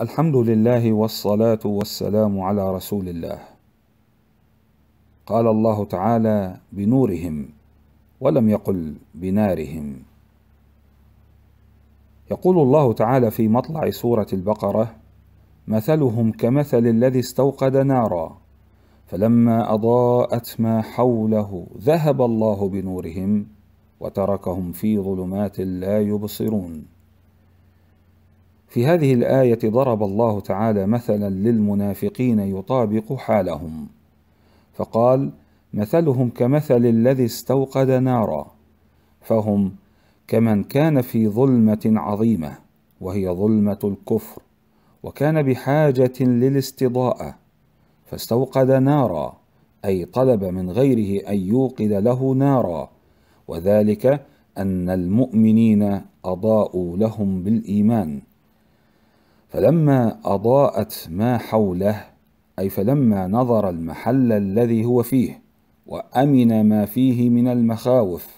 الحمد لله والصلاة والسلام على رسول الله. قال الله تعالى: بنورهم ولم يقل بنارهم. يقول الله تعالى في مطلع سورة البقرة: مثلهم كمثل الذي استوقد نارا فلما أضاءت ما حوله ذهب الله بنورهم وتركهم في ظلمات لا يبصرون. في هذه الآية ضرب الله تعالى مثلا للمنافقين يطابق حالهم، فقال: مثلهم كمثل الذي استوقد نارا، فهم كمن كان في ظلمة عظيمة، وهي ظلمة الكفر، وكان بحاجة للاستضاءة، فاستوقد نارا، أي طلب من غيره أن يوقد له نارا، وذلك أن المؤمنين أضاءوا لهم بالإيمان. فلما أضاءت ما حوله أي فلما نظر المحل الذي هو فيه وأمن ما فيه من المخاوف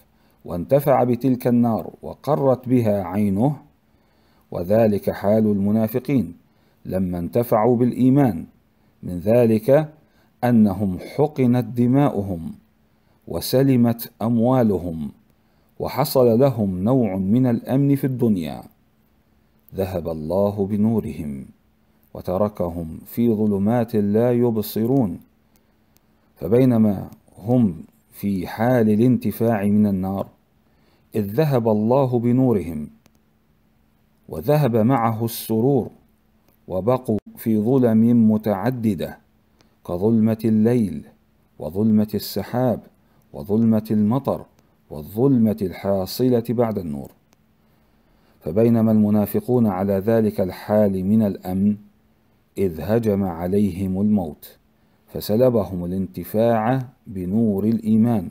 وانتفع بتلك النار وقرت بها عينه وذلك حال المنافقين لما انتفعوا بالإيمان من ذلك أنهم حقنت دماؤهم وسلمت أموالهم وحصل لهم نوع من الأمن في الدنيا ذهب الله بنورهم وتركهم في ظلمات لا يبصرون فبينما هم في حال الانتفاع من النار اذ ذهب الله بنورهم وذهب معه السرور وبقوا في ظلم متعدده كظلمه الليل وظلمه السحاب وظلمه المطر والظلمه الحاصله بعد النور فبينما المنافقون على ذلك الحال من الامن اذ هجم عليهم الموت فسلبهم الانتفاع بنور الايمان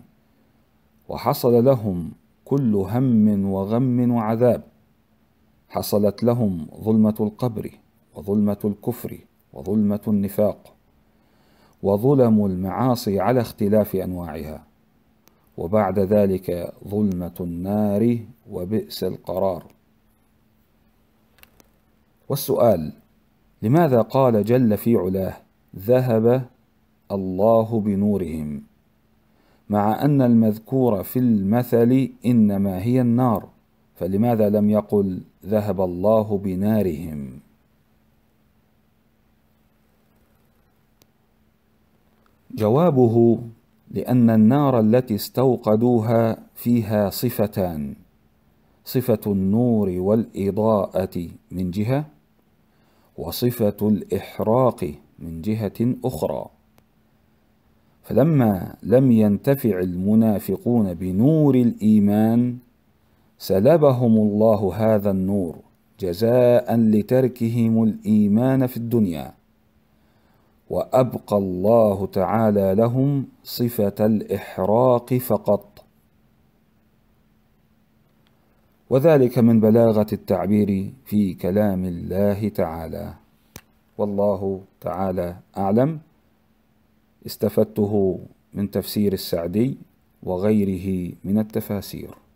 وحصل لهم كل هم وغم وعذاب حصلت لهم ظلمه القبر وظلمه الكفر وظلمه النفاق وظلم المعاصي على اختلاف انواعها وبعد ذلك ظلمه النار وبئس القرار والسؤال لماذا قال جل في علاه ذهب الله بنورهم مع أن المذكور في المثل إنما هي النار فلماذا لم يقل ذهب الله بنارهم جوابه لأن النار التي استوقدوها فيها صفتان صفة النور والإضاءة من جهة وصفة الإحراق من جهة أخرى فلما لم ينتفع المنافقون بنور الإيمان سلبهم الله هذا النور جزاء لتركهم الإيمان في الدنيا وأبقى الله تعالى لهم صفة الإحراق فقط وذلك من بلاغة التعبير في كلام الله تعالى والله تعالى أعلم استفدته من تفسير السعدي وغيره من التفاسير